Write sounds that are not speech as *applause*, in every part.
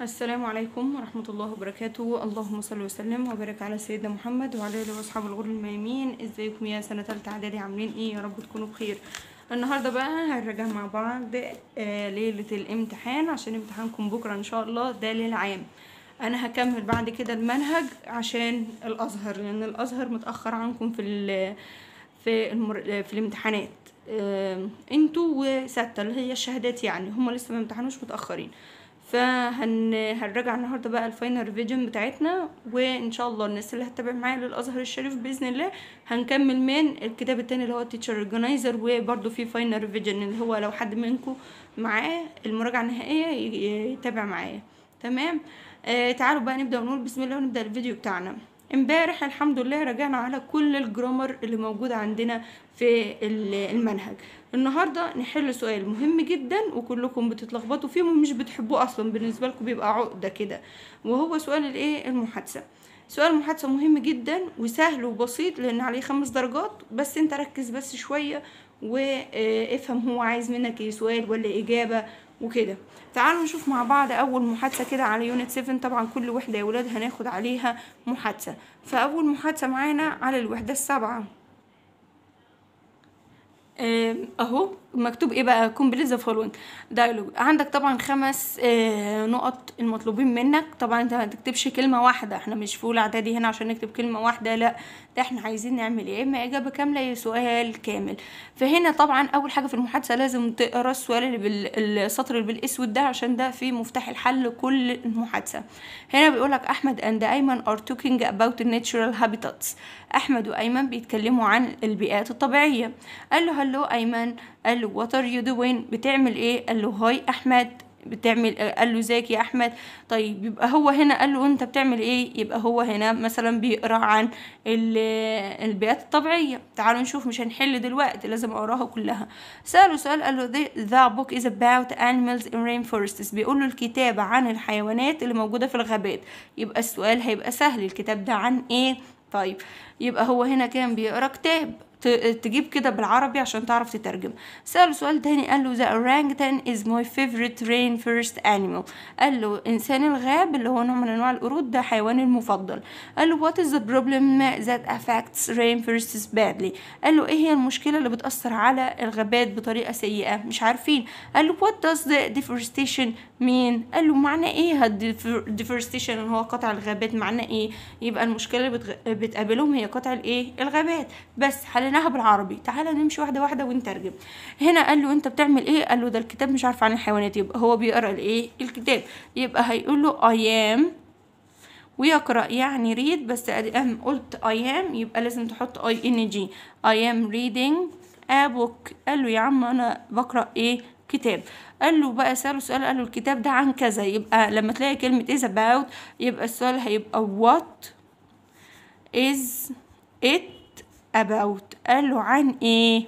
السلام عليكم ورحمة الله وبركاته اللهم صل وسلم وبارك على سيدنا محمد وعلى آله وأصحاب الغر الميامين ازيكم يا سنة تالتة إعدادي عاملين ايه يا رب تكونوا بخير النهاردة بقى هنراجع مع بعض آه ليلة الامتحان عشان امتحانكم بكرة إن شاء الله ده للعام أنا هكمل بعد كده المنهج عشان الأزهر لأن الأزهر متأخر عنكم في ال في, المر... في الامتحانات آه انتوا وستة اللي هي الشهادات يعني هما لسه ما امتحانوش متأخرين فهنراجع النهارده بقى الفاينل ريفيجن بتاعتنا وان شاء الله الناس اللي هتتابع معايا للازهر الشريف باذن الله هنكمل من الكتاب التاني اللي هو التيتشر اورجنايزر وبرده في فاينل ريفيجن اللي هو لو حد منكم معاه المراجعه النهائيه يتابع معايا تمام آه تعالوا بقى نبدا نقول بسم الله ونبدا الفيديو بتاعنا امبارح الحمد لله راجعنا على كل الجرامر اللي موجود عندنا في المنهج النهارده نحل سؤال مهم جدا وكلكم بتتلخبطوا فيه ومش بتحبوه اصلا بالنسبه لكم بيبقى عقده كده وهو سؤال الايه المحادثه سؤال المحادثه مهم جدا وسهل وبسيط لان عليه خمس درجات بس انت ركز بس شويه وافهم هو عايز منك ايه سؤال ولا اجابه وكده تعالوا نشوف مع بعض اول محادثه كده على يونت 7 طبعا كل وحده يا ولاد هناخد عليها محادثه فاول محادثه معانا على الوحده السابعه اهو مكتوب ايه بقى كومبليز ذا following dialogue عندك طبعا خمس آه، نقط المطلوبين منك طبعا انت ما تكتبش كلمه واحده احنا مش في اولى اعدادي هنا عشان نكتب كلمه واحده لا ده احنا عايزين نعمل ايه اما اجابه كامله يا سؤال كامل فهنا طبعا اول حاجه في المحادثه لازم تقرا السؤال اللي بالسطر اللي بالاسود ده عشان ده فيه مفتاح الحل لكل المحادثه هنا بيقولك احمد اند ايمن ار توكينج اباوت الناتشورال هابيتاتس احمد وايمن بيتكلموا عن البيئات الطبيعيه قال له هلو ايمن قال له وات ار يو دوين بتعمل ايه قال له هاي احمد بتعمل قال له ازيك يا احمد طيب يبقى هو هنا قال له انت بتعمل ايه يبقى هو هنا مثلا بيقرا عن البيئات الطبيعيه تعالوا نشوف مش هنحل دلوقتي لازم اقراها كلها ساله سؤال قال له بوك از اباوت about ان رين فورستس بيقول له الكتاب عن الحيوانات اللي موجوده في الغابات يبقى السؤال هيبقى سهل الكتاب ده عن ايه طيب يبقى هو هنا كان بيقرا كتاب تجيب كده بالعربي عشان تعرف تترجم سأله سؤال تاني قال له the orangutan is my favorite rain first animal قال له إنسان الغاب اللي هو نوع من أنواع القرود ده حيواني المفضل قال له what is the problem that affects rain first badly قال له إيه هي المشكلة اللي بتأثر على الغابات بطريقة سيئة مش عارفين قال له what does the deforestation mean قال له معنى إيه deforestation اللي هو قطع الغابات معنى إيه يبقى المشكلة اللي بتقابلهم هي قطع الإيه الغابات بس هل قريناها بالعربي تعالى نمشي واحده واحده ونترجم هنا قال له انت بتعمل ايه قال له ده الكتاب مش عارف عن الحيوانات يبقى هو بيقرا الايه الكتاب يبقى هيقول له ام ويقرا يعني ريد بس ام قلت ام يبقى لازم تحط اي ان جي ام ريدنج بوك قال له يا عم انا بقرا ايه كتاب قال له بقى سأله سؤال قال له الكتاب ده عن كذا يبقى لما تلاقي كلمة is اباوت يبقى السؤال هيبقى وات از ات about قال له عن ايه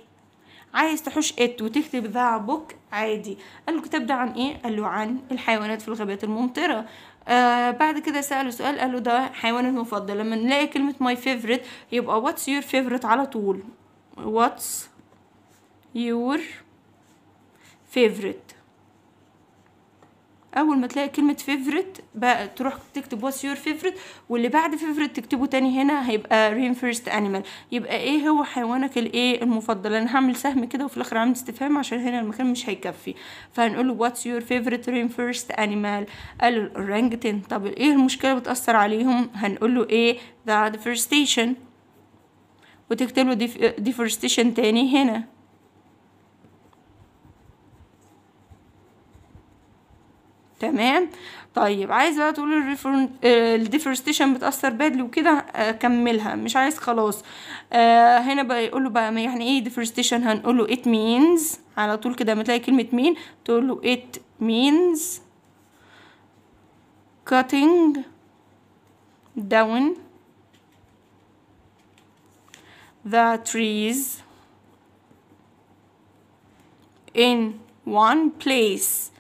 عايز تحوش ات وتكتب ذا بوك عادي قال له الكتاب ده عن ايه قال له عن الحيوانات في الغابات الممطره آه بعد كده سأله سؤال قال له ده حيواني المفضل لما نلاقي كلمة my favorite يبقى what's your favorite على طول what's your favorite اول ما تلاقي كلمه فيفرت بقى تروح تكتب واتس يور فيفرت واللي بعد فيفرت تكتبه تاني هنا هيبقى فيرست انيمال يبقى ايه هو حيوانك الايه المفضل انا هعمل سهم كده وفي الاخر عامل استفهام عشان هنا المكان مش هيكفي فهنقول له واتس يور فيفرت فيرست انيمال قال الرانجتين طب ايه المشكله بتاثر عليهم هنقول له ايه ذا ديفرستيشن وتكتب له ديفرستيشن تاني هنا تمام طيب عايز بقى تقول الديفورستيشن آه، بتأثر بادلي وكده آه، كملها مش عايز خلاص آه هنا بقى يقول له بقى ما يعني ايه ديفورستيشن هنقول له it means على طول كده متلاقي تلاقي كلمة مين تقول له it means cutting down the trees in one place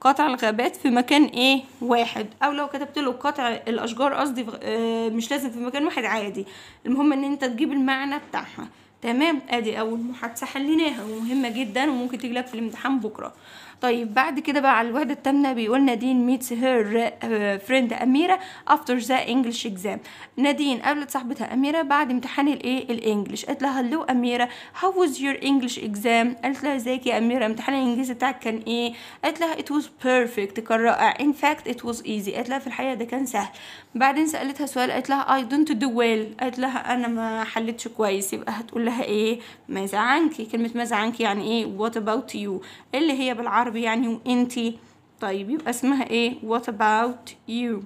قطع الغابات في مكان ايه واحد او لو كتبت له قطع الاشجار قصدي آه، مش لازم في مكان واحد عادي المهم ان انت تجيب المعنى بتاعها تمام ادي اول محادثه حليناها ومهمه جدا وممكن تجيلك في الامتحان بكره طيب بعد كده بقى على الوحده الثامنه بيقول نادين ميتس هير فريند اميره افتر ذا انجلش اكزام نادين قابلت صاحبتها اميره بعد امتحان الايه الانجليش قالت لها هلو اميره هاو واز يور انجلش اكزام قالت لها ازيك يا اميره امتحان الانجليزي بتاعك كان ايه قالت لها ات واز بيرفكت كان رائع ان فاكت ات واز ايزي قالت لها في الحقيقه ده كان سهل بعدين سالتها سؤال قالت لها اي دونت دو ويل قالت لها انا ما حلتش كويس يبقى هتقول لها ايه ماذا عنك كلمة ماذا عنك يعني ايه what about you اللي هي بالعربي يعني وانتي طيب يبقى اسمها ايه what about you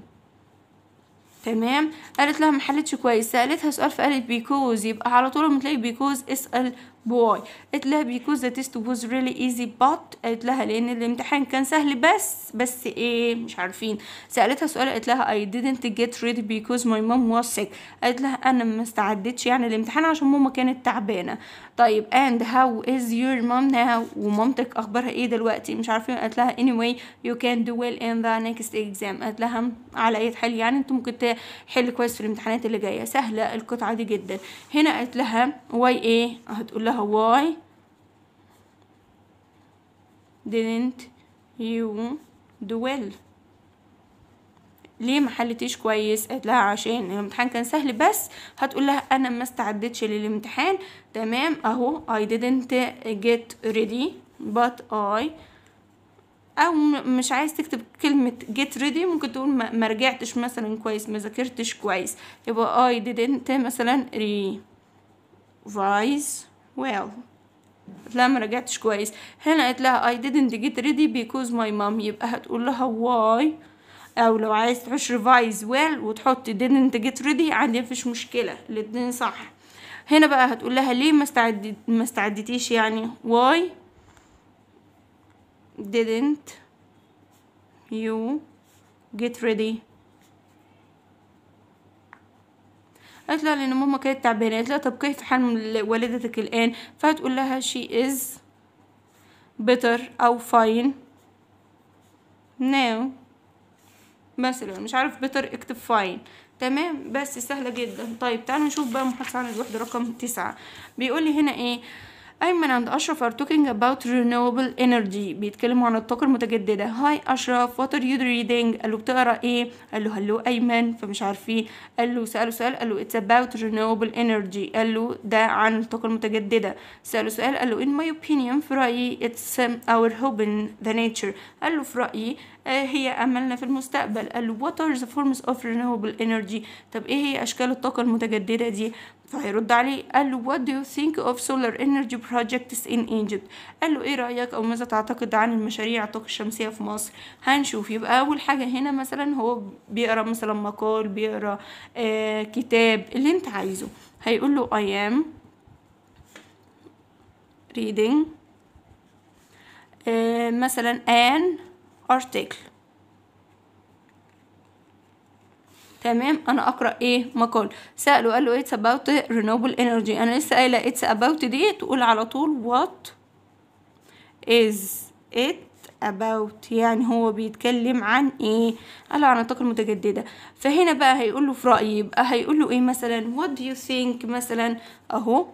تمام قالت لها محلتش كويس سالتها سؤال فقالت بيكوز يبقى على طول لما تلاقي بيكوز اسال بوي قلت لها because the test was really easy but قالت لها لان الامتحان كان سهل بس بس ايه مش عارفين سالتها سؤال قالت لها I didn't get ready because my mom was sick قالت لها انا ما استعدتش يعني الامتحان عشان ماما كانت تعبانه طيب and how is your mom now ومامتك اخبارها ايه دلوقتي مش عارفين قالت لها anyway you can do well in the next exam قالت لها على اي حل يعني انت ممكن تحل كويس في الامتحانات اللي جايه سهله القطعه دي جدا هنا قالت لها why ايه هتقول لها why didn't you do well ليه ما حلتيش كويس قالت لها عشان الامتحان كان سهل بس هتقول لها انا ما استعدتش للامتحان تمام اهو I didn't get ready but I او مش عايز تكتب كلمة get ready ممكن تقول ما رجعتش مثلا كويس ما ذاكرتش كويس يبقى I didn't مثلا revise well قلت لها ما رجعتش كويس هنا قلت لها I didn't get ready because my mom يبقى هتقول لها why او لو عايز تحش ريفايز ويل وتحط didn't get ready عندي مفيش مشكله الاتنين صح هنا بقى هتقول لها ليه ما استعد استعدتيش يعني why didn't you get ready قالت لها لان ماما كانت تعبانه قالت لها طب كيف حال والدتك الان فهتقول لها she is better او fine now مثلا مش عارف بيتر اكتب فاين تمام بس سهله جدا طيب تعالوا نشوف بقى محادثه عن الوحده رقم تسعة بيقول لي هنا ايه أيمن أند أشرف are talking about renewable energy بيتكلموا عن الطاقة المتجددة هاي أشرف what are you reading قال له بتقرا إيه قال له هلو أيمن فمش عارف إيه قال له سأله سؤال قال له it's about renewable energy قال له ده عن الطاقة المتجددة سأله سؤال قال له in my opinion في رأيي it's um, our hope in the nature قال له في رأيي آه، هي أملنا في المستقبل قال له what are the forms of renewable energy طب إيه هي أشكال الطاقة المتجددة دي فهيرد عليه قال له what do you think of solar energy projects in Egypt قال له ايه رأيك او ماذا تعتقد عن المشاريع الطاقة الشمسية في مصر هنشوف يبقى اول حاجة هنا مثلا هو بيقرا مثلا مقال بيقرا آه كتاب اللي انت عايزه هيقول له I am reading آه مثلا an article تمام انا اقرا ايه مقال ساله قال له اتس اباوت رينوبل انرجي انا لسه قايله اتس اباوت دي تقول على طول وات از ات about يعني هو بيتكلم عن ايه قال عن الطاقة المتجددة فهنا بقى هيقول له في رأيي يبقى هيقول له ايه مثلا وات دو يو ثينك مثلا اهو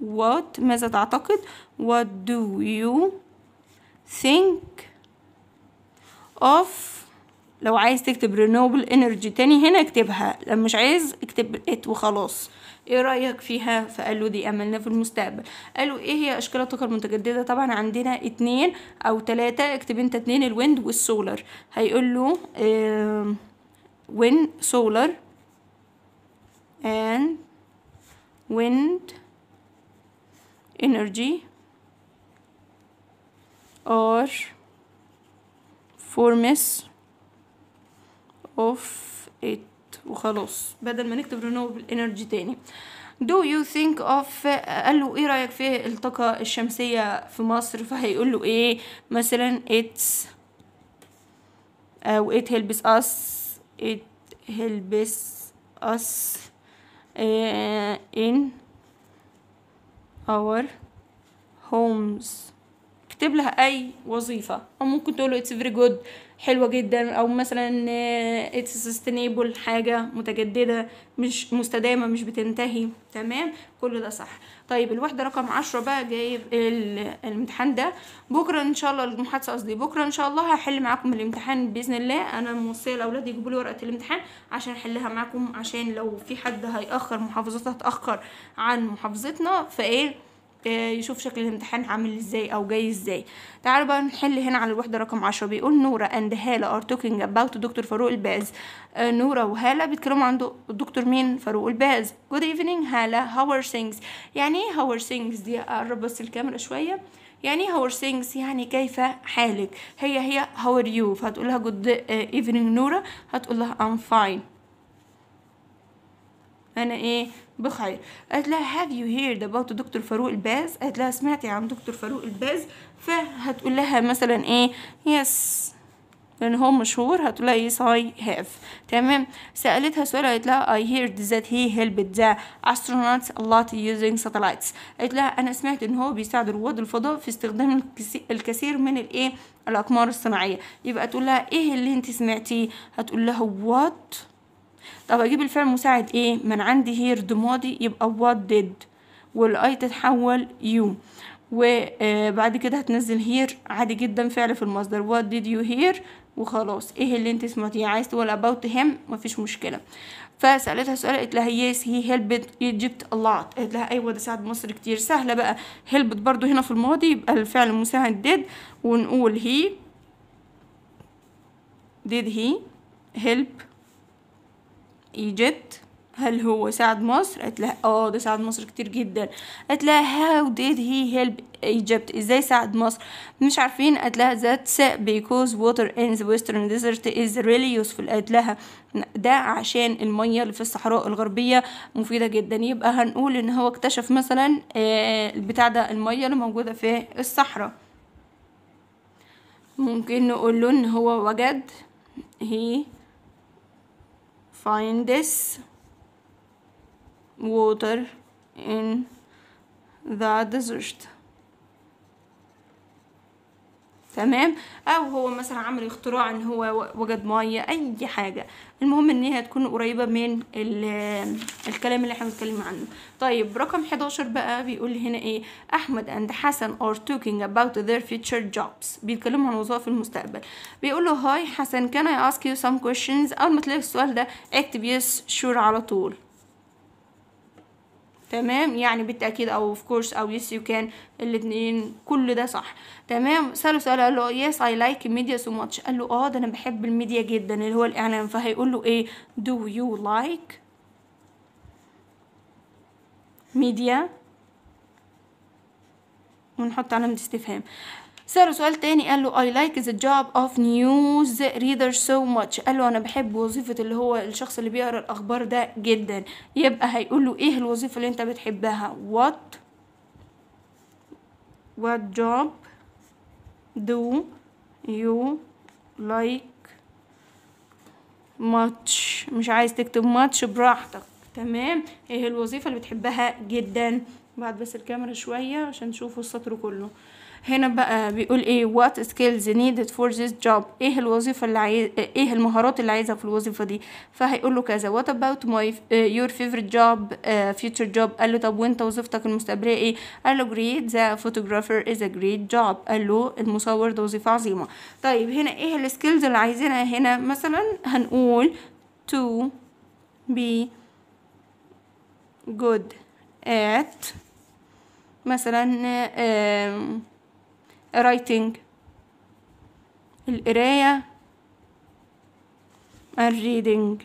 وات ماذا تعتقد وات دو يو ثينك اوف لو عايز تكتب رينوبل انرجي تاني هنا اكتبها لو مش عايز اكتب ات وخلاص ايه رايك فيها فقال له دي املنا في المستقبل له ايه هي اشكال الطاقه المتجدده طبعا عندنا اتنين او تلاتة اكتب انت اتنين الويند والسولر هيقول له ويند سولر and wind energy or of it وخلاص بدل ما نكتب renewable energy تاني do you think of قال له ايه رأيك في الطاقة الشمسية في مصر فهيقول له ايه مثلا it's او it helps us it إيه helps us آه، in our homes اكتب لها اي وظيفة او ممكن تقول له it's very good حلوه جدا او مثلا اتس سستينيبل حاجه متجدده مش مستدامه مش بتنتهي تمام كل ده صح طيب الوحده رقم عشرة بقى جايب الامتحان ده بكره ان شاء الله المحادثه قصدي بكره ان شاء الله هحل معاكم الامتحان باذن الله انا موصيه لاولادي يجيبوا لي ورقه الامتحان عشان احلها معاكم عشان لو في حد هيأخر محافظتها هتأخر عن محافظتنا فايه آه، يشوف شكل الامتحان عامل ازاي او جاي ازاي تعالوا بقى نحل هنا على الوحده رقم 10 بيقول نورا اند هاله ار توكينج اباوت دكتور فاروق الباز آه، نورا وهاله بيتكلموا عن الدكتور مين فاروق الباز جود ايفنينج هاله هاو ار ثينجز يعني ايه هاو ار ثينجز دي اقرب بس الكاميرا شويه يعني هاور إيه ثينجز يعني كيف حالك هي هي هاور يو فهتقول لها جود ايفنينج نورا هتقول لها ام فاين انا ايه بخير قالت لها هاف يو هيرد اباوت دكتور فاروق الباز قالت لها سمعتي عن دكتور فاروق الباز فهتقول لها مثلا ايه يس لان هو مشهور هتقول لها يس اي هاف تمام سالتها سؤال قالت لها اي هيرد ذات هي هيلب ذا astronauts لوت lot ساتلايتس قالت لها انا سمعت ان هو بيساعد رواد الفضاء في استخدام الكثير من الايه الاقمار الصناعيه يبقى تقول لها ايه اللي انت سمعتيه هتقول لها وات طب اجيب الفعل المساعد ايه من عندي هير دو ماضي يبقى وات ديد والاي تتحول يو وبعد آه، كده هتنزل هير عادي جدا فعل في المصدر وات ديد يو هير وخلاص ايه اللي انت سمعتيه عايز تقول اباوت هيم مفيش مشكلة فسألتها سؤال قالت لها يس هي هيلبت ايجيبت ا لوت قالت لها ايوه ده ساعد مصر كتير سهلة بقى هيلبت برضو هنا في الماضي يبقى الفعل المساعد ديد ونقول هي ديد هي هيلب ايجيبت هل هو ساعد مصر قالت لها اه ده ساعد مصر كتير جدا قالت لها هاو ديد هي هيلب ايجيبت ازاي ساعد مصر مش عارفين قالت لها ذات بيكوز ووتر ان ذا ويسترن ديزرت از ريلي useful قالت لها ده عشان المية اللي في الصحراء الغربية مفيدة جدا يبقى هنقول ان هو اكتشف مثلا آه، البتاع ده المية اللي موجودة في الصحراء ممكن نقول له ان هو وجد هي find this water in the desert تمام او هو مثلا عمل اختراع ان هو وجد ميه اي حاجه المهم ان هي تكون قريبه من الكلام اللي احنا بنتكلم عنه طيب رقم 11 بقى بيقول هنا ايه احمد اند حسن are talking about their future jobs بيتكلموا عن وظائف المستقبل بيقول له هاي حسن can I ask you some questions اول ما تلاقي السؤال ده اكتب يس شور على طول تمام يعني بالتأكيد أو of course أو yes you can الاتنين كل ده صح تمام سأله سؤال قال له yes I like media so much قال له اه ده أنا بحب الميديا جدا اللي هو الإعلام فهيقول له ايه do you like media ونحط علامة استفهام سأله سؤال تاني قال له I like the job of news reader so much قال له أنا بحب وظيفة اللي هو الشخص اللي بيقرأ الأخبار ده جدا يبقى هيقول له إيه الوظيفة اللي أنت بتحبها what what job do you like much مش عايز تكتب much براحتك تمام ايه الوظيفة اللي بتحبها جدا بعد بس الكاميرا شوية عشان تشوفوا السطر كله هنا بقى بيقول ايه what skills needed for this job ايه الوظيفه اللي عايز ايه المهارات اللي عايزها في الوظيفه دي فهيقول له كذا what about my your favorite job uh, future job قال له طب وانت وظيفتك المستقبليه ايه قال له great the photographer is a great job قال له المصور ده وظيفه عظيمه طيب هنا ايه السكيلز اللي عايزينها هنا مثلا هنقول to be good at مثلا uh, writing القراية الريدنج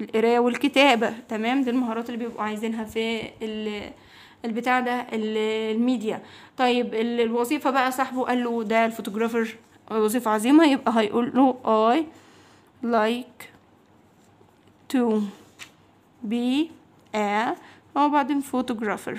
القراية والكتابة تمام دي المهارات اللي بيبقوا عايزينها في البتاع ده الميديا طيب الوظيفة بقى صاحبه قال له ده الفوتوغرافر وظيفة عظيمة يبقى هيقول له I like to be a وبعدين photographer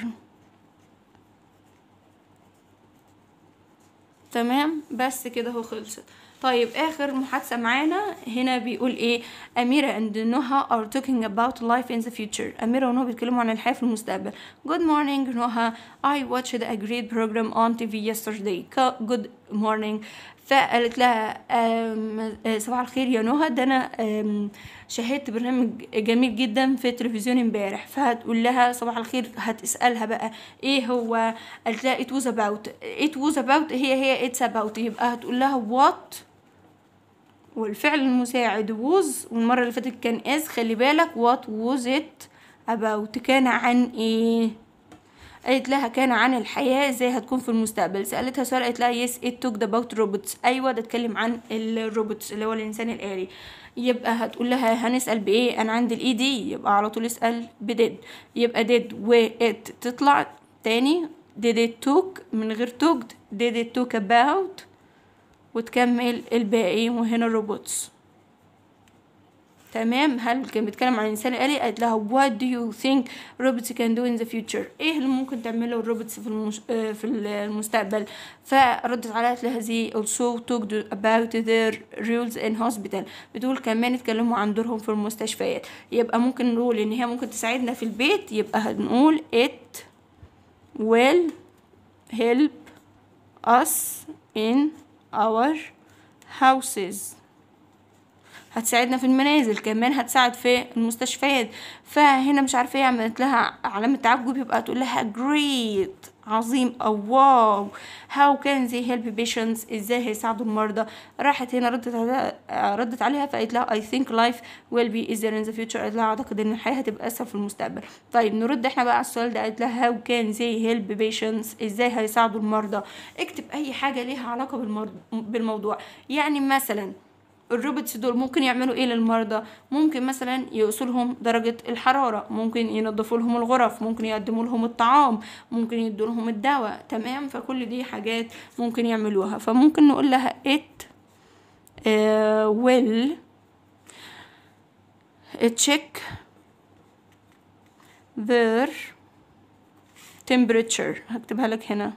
تمام بس كده اهو خلصت طيب اخر محادثه معانا هنا بيقول ايه اميره اند نوها are talking about life in the future اميره ونوها بيتكلموا عن الحياه في المستقبل good morning نوها i watched a great program on tv yesterday good morning فقالت لها آه، صباح الخير يا نهى ده انا شاهدت برنامج جميل جدا في التلفزيون امبارح فهتقول لها صباح الخير هتسالها بقى ايه هو قالت لها ات واز اباوت ات واز اباوت هي هي اتس اباوت يبقى هتقول لها وات والفعل المساعد ووز والمره اللي فاتت كان از خلي بالك وات ووز ات اباوت كان عن ايه قالت لها كان عن الحياة ازاي هتكون في المستقبل سألتها سؤال قالت لها yes ات talked about robots ايوه ده اتكلم عن الروبوتس اللي هو الانسان الآلي يبقى هتقول لها هنسأل بإيه أنا عندي الإي دي e يبقى على طول اسأل بديد يبقى ديد و ات تطلع تاني did it talk من غير توكد did it talk about وتكمل الباقي وهنا الروبوتس تمام هل كان بيتكلم عن الانسان الالي قالت لها what do you think robots can do in the future ايه اللي ممكن تعمله الروبوتس في المش... آه، في المستقبل فردت عليها قالت لها زي also talked about their roles in hospital بتقول كمان اتكلموا عن دورهم في المستشفيات يبقى ممكن نقول ان هي ممكن تساعدنا في البيت يبقى هنقول it will help us in our houses هتساعدنا في المنازل كمان هتساعد في المستشفيات فهنا مش عارفه ايه عملت لها علامه تعجب يبقى تقول لها جريت عظيم او واو هاو كان زي هيلب بيشنتس ازاي هيساعدوا المرضى راحت هنا ردت عليها ردت عليها فقالت لها اي ثينك لايف ويل بي ايزير ان ذا فيوتشر قالت لها اعتقد ان الحياه هتبقى اسهل في المستقبل طيب نرد احنا بقى على السؤال ده قالت لها هاو كان زي هيلب بيشنتس ازاي هيساعدوا المرضى اكتب اي حاجه ليها علاقه بالموضوع يعني مثلا الروبوتس دول ممكن يعملوا ايه للمرضى ممكن مثلا يقيسوا لهم درجه الحراره ممكن ينظفوا لهم الغرف ممكن يقدموا لهم الطعام ممكن يدوا لهم الدواء تمام فكل دي حاجات ممكن يعملوها فممكن نقول لها it آه، will check their temperature هكتبها لك هنا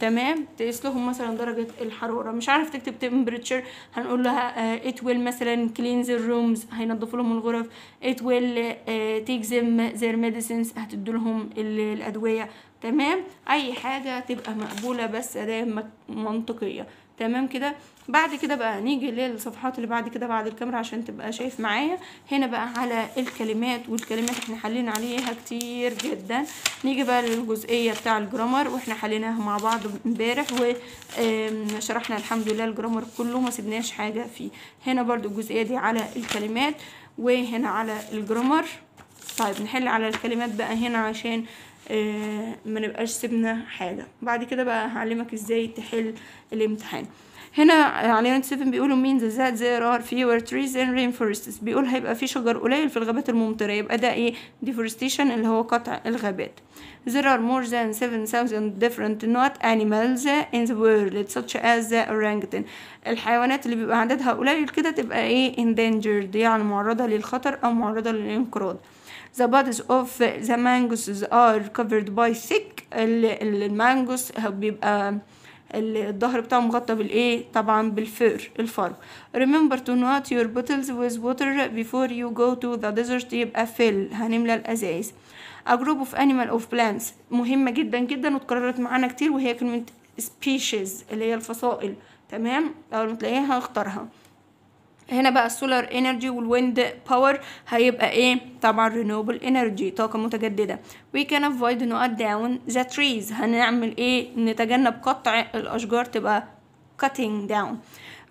تمام تقيس لهم مثلا درجه الحراره مش عارف تكتب temperature هنقول لها آه، it will مثلا clean the rooms هينضفوا لهم الغرف it will آه، take them their medicines هتدوا لهم الادويه تمام اي حاجه تبقى مقبوله بس اداه منطقيه تمام كده بعد كده بقى نيجي للصفحات اللي بعد كده بعد الكاميرا عشان تبقى شايف معايا هنا بقى على الكلمات والكلمات احنا حلينا عليها كتير جدا نيجي بقى للجزئية بتاع الجرامر واحنا حليناها مع بعض امبارح وشرحنا الحمد لله الجرامر كله ما سبناش حاجة فيه هنا برضو الجزئية دي على الكلمات وهنا على الجرامر طيب نحل على الكلمات بقى هنا عشان آه، ما نبقاش سيبنا حاجة بعد كده بقى هعلمك ازاي تحل الامتحان هنا على يونت 7 بيقولوا مين ذا زاد زير ار فيور تريز ان رين فورستس بيقول هيبقى في شجر قليل في الغابات الممطره يبقى ده ايه ديفورستيشن اللي هو قطع الغابات there are more than 7000 different not animals in the world such as the orangutan الحيوانات اللي بيبقى عددها قليل كده تبقى ايه endangered يعني معرضه للخطر او معرضه للانقراض The buds of the mangoes are covered by thick المانجوس بيبقى الظهر بتاعه مغطى بالايه طبعا بالفور الفرو remember to not your bottles with water before you go to the desert يبقى fill هنملى الازايز a group of animal of plants مهمة جدا جدا واتكررت معانا كتير وهي كلمة species اللي هي الفصائل تمام اول ما تلاقيها اختارها هنا بقى السولار انرجي والويند باور هيبقى ايه طبعا رينوبل انرجي طاقه متجدده we can avoid not داون ذا تريز هنعمل ايه نتجنب قطع الاشجار تبقى cutting down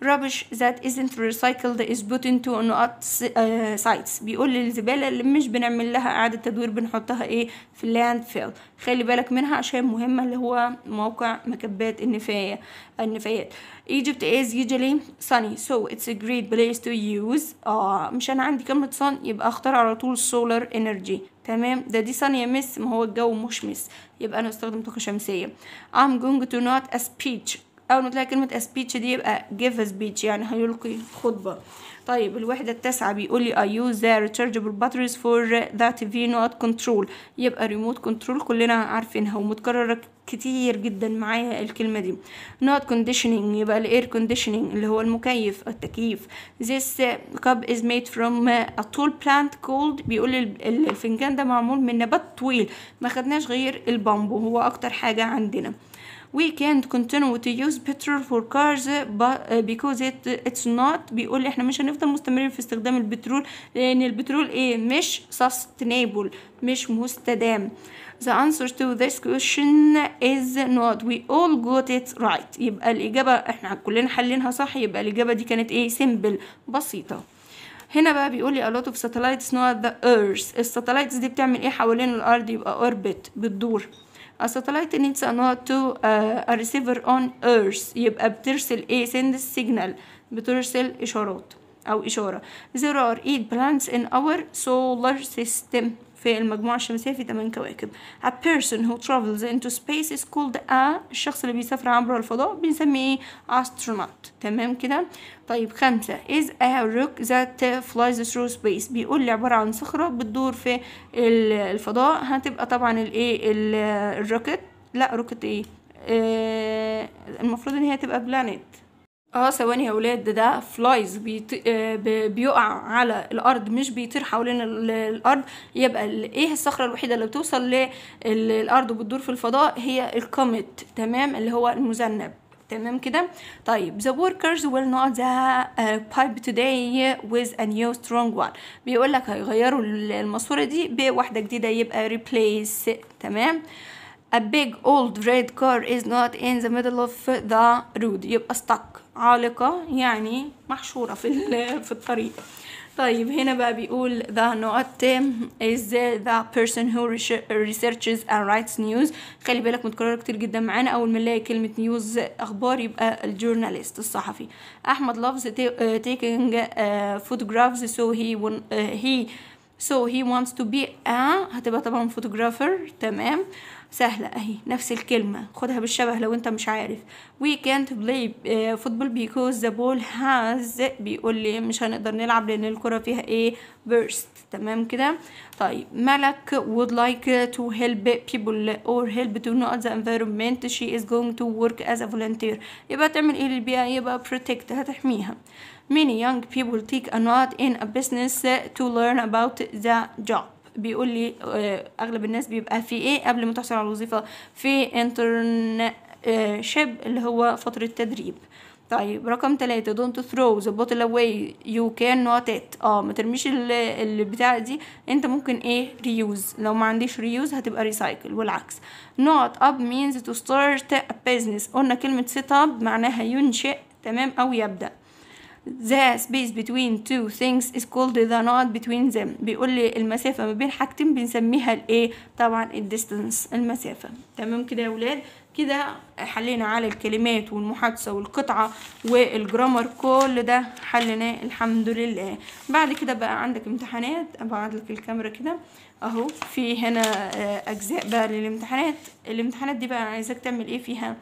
rubbish that isn't recycled is put into نقط uh, sites بيقول الزبالة اللي مش بنعمل لها إعادة تدوير بنحطها إيه في اللاند فيل خلي بالك منها عشان مهمة اللي هو موقع مكبات النفاية النفايات Egypt is usually sunny so it's a great place to use آه مش أنا عندي كلمة sun يبقى أختار على طول solar energy تمام ده دي يا مس ما هو الجو مشمس يبقى أنا استخدم طاقة شمسية I'm going to not a speech اول ما تلاقي كلمه اسبيتش دي يبقى جيف سبيتش يعني هيلقي خطبه طيب الوحدة التاسعة بيقول لي I ذير تشارجبل باتريز فور ذات في نوت كنترول يبقى ريموت كنترول كلنا عارفينها ومتكررة كتير جدا معايا الكلمة دي نوت كونديشنينج يبقى الاير كونديشنينج اللي هو المكيف التكييف ذس كاب از ميد فروم ا تول بلانت كولد بيقول الفنجان ده معمول من نبات طويل ما خدناش غير البامبو هو اكتر حاجة عندنا we can't continue to use petrol for cars uh, because it it's not بيقول احنا مش هنفضل مستمرين في استخدام البترول لان البترول ايه مش sustainable مش مستدام the answer to this question is not we all got it right يبقى الإجابة احنا كلنا حلينها صح يبقى الإجابة دي كانت ايه simple بسيطة هنا بقى بيقول لي a lot of satellites not the earth الساتلايتس دي بتعمل ايه حوالين الارض يبقى orbit بتدور satellite needs الساتلايت to uh, a receiver on Earth يبقى بترسل ايه سند signal بترسل اشارات او اشاره there are eight planets in our solar system في المجموعة الشمسية في 8 كواكب a person who travels into space is called a الشخص اللي بيسافر عبر الفضاء بنسميه astronaut تمام كده طيب خمسة is a rock that flies through space بيقول لي عبارة عن صخرة بتدور في الفضاء هتبقى طبعا الايه الروكت لا روكت ايه آه، المفروض ان هي تبقى بلانيت اه ثواني يا ولاد ده فلايز بيط... آه، بيقع على الارض مش بيطير حوالين الارض يبقى ايه الصخره الوحيده اللي بتوصل للارض وبتدور في الفضاء هي الكوميت تمام اللي هو المذنب تمام كده طيب the workers will not the uh, uh, pipe today with a new strong one بيقول لك هيغيروا الماسوره دي بواحده جديده يبقى replace تمام a big old red car is not in the middle of the road يبقى stuck عالقة يعني محشورة في, *laughs* في الطريق طيب هنا بقى بيقول the not is the person who researches and writes news خلي بالك متكررة كتير جدا معانا أول ما نلاقي كلمة news أخبار يبقى الجورناليست الصحفي أحمد loves uh, taking uh, photographs so he uh, he so he wants to be a هتبقى طبعا photographer تمام سهلة أهي نفس الكلمة خدها بالشبه لو أنت مش عارف we can't play football because the ball has بيقول لي مش هنقدر نلعب لأن الكرة فيها إيه burst تمام كده طيب ملك would like to help people or help to not the environment she is going to work as a volunteer يبقى تعمل إيه للبيئة يبقى protect هتحميها many young people take a not in a business to learn about the job بيقول لي آه، اغلب الناس بيبقى في ايه قبل ما تحصل على الوظيفه في انترنشيب اللي هو فتره تدريب طيب رقم تلاتة don't throw the bottle away you can not it اه ما ترميش البتاع دي انت ممكن ايه ريوز لو ما عنديش ريوز هتبقى ريسايكل والعكس not up means to start a business قلنا كلمة set up معناها ينشئ تمام او يبدأ the space between two things is called the not between them بيقول لي المسافة ما بين حاجتين بنسميها الايه طبعا الديستنس المسافة تمام كده يا ولاد كده حلينا على الكلمات والمحادثة والقطعة والجرامر كل ده حلناه الحمد لله بعد كده بقى عندك امتحانات ابعد لك الكاميرا كده اهو في هنا آه، اجزاء بقى للامتحانات الامتحانات دي بقى عايزاك تعمل ايه فيها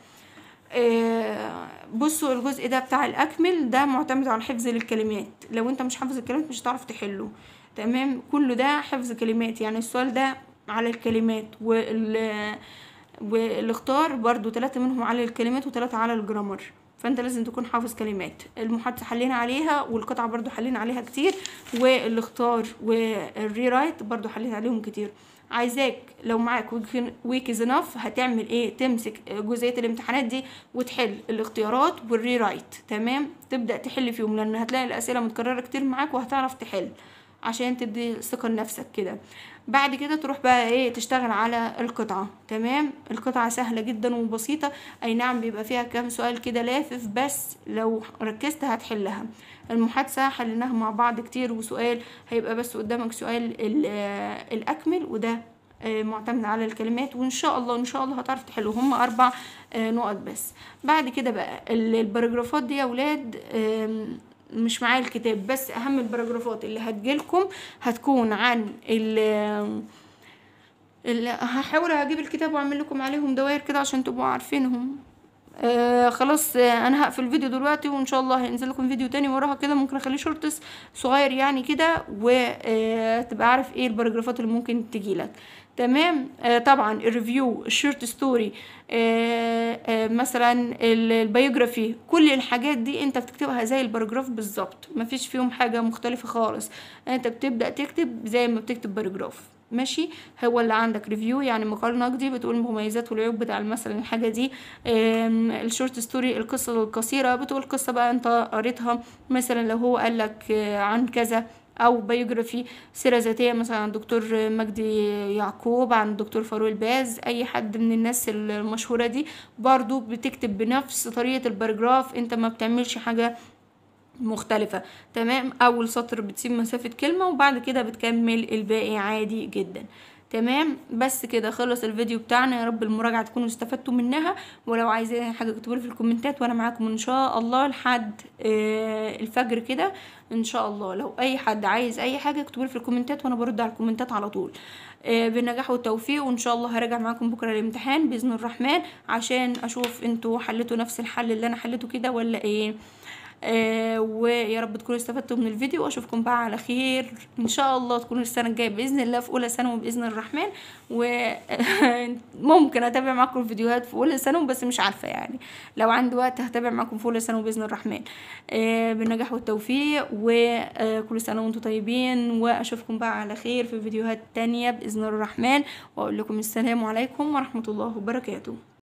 آه، بصوا الجزء ده بتاع الاكمل ده معتمد على حفظ الكلمات لو انت مش حافظ الكلمات مش هتعرف تحله تمام كله ده حفظ كلمات يعني السؤال ده على الكلمات وال والاختار برضو ثلاثة منهم على الكلمات وثلاثة على الجرامر فانت لازم تكون حافظ كلمات المحادثة حلينا عليها والقطعة برضو حلينا عليها كتير والاختار رايت برضو حلينا عليهم كتير عايزاك لو معاك ويك از انف هتعمل ايه تمسك جزئيه الامتحانات دي وتحل الاختيارات والري رايت تمام تبدا تحل فيهم لان هتلاقي الاسئله متكرره كتير معاك وهتعرف تحل عشان تدي ثقة لنفسك كده بعد كده تروح بقى ايه تشتغل على القطعة تمام القطعة سهلة جدا وبسيطة اي نعم بيبقى فيها كام سؤال كده لافف بس لو ركزت هتحلها المحادثة حلناها مع بعض كتير وسؤال هيبقى بس قدامك سؤال الاكمل وده آه، معتمد على الكلمات وان شاء الله ان شاء الله هتعرف تحله هم اربع آه، نقط بس بعد كده بقى الباراجرافات دي يا ولاد مش معايا الكتاب بس اهم البراجرافات اللي هتجيلكم هتكون عن ال هحاول اجيب الكتاب واعمل لكم عليهم دوائر كده عشان تبقوا عارفينهم آه خلاص آه انا هقفل الفيديو دلوقتي وان شاء الله هينزل لكم فيديو تاني وراها كده ممكن اخليه شورتس صغير يعني كده وتبقى عارف ايه البراجرافات اللي ممكن تجيلك تمام آه طبعا الريفيو الشورت ستوري آه آه مثلا البيوجرافي كل الحاجات دي انت بتكتبها زي الباراجراف بالظبط مفيش فيهم حاجه مختلفه خالص انت بتبدا تكتب زي ما بتكتب باراجراف ماشي هو اللي عندك ريفيو يعني مقارنه دي بتقول المميزات والعيوب بتاع مثلا الحاجه دي الشورت ستوري القصه القصيره بتقول قصه بقى انت قريتها مثلا لو هو قالك عن كذا او بيوجرافي سيره ذاتيه مثلا عن دكتور مجدي يعقوب عن دكتور فاروق الباز اي حد من الناس المشهوره دي برضو بتكتب بنفس طريقه الباراجراف انت ما بتعملش حاجه مختلفة تمام أول سطر بتسيب مسافة كلمة وبعد كده بتكمل الباقي عادي جدا تمام بس كده خلص الفيديو بتاعنا يا رب المراجعه تكونوا استفدتوا منها ولو عايزين حاجه اكتبوا في الكومنتات وانا معاكم ان شاء الله لحد آه، الفجر كده ان شاء الله لو اي حد عايز اي حاجه اكتبوا في الكومنتات وانا برد على الكومنتات على طول آه، بالنجاح والتوفيق وان شاء الله هرجع معاكم بكره الامتحان باذن الرحمن عشان اشوف انتوا حليتوا نفس الحل اللي انا حليته كده ولا ايه آه، ويا رب تكونوا استفدتوا من الفيديو واشوفكم بقى على خير ان شاء الله تكونوا السنه الجايه باذن الله في اولى ثانوي باذن الرحمن وممكن *laughs* اتابع معاكم فيديوهات في اولى ثانوي بس مش عارفه يعني لو عندي وقت هتابع معاكم في اولى ثانوي باذن الرحمن آه، بالنجاح والتوفيق وكل آه، سنه وانتم طيبين واشوفكم بقى على خير في فيديوهات تانية باذن الرحمن واقول لكم السلام عليكم ورحمه الله وبركاته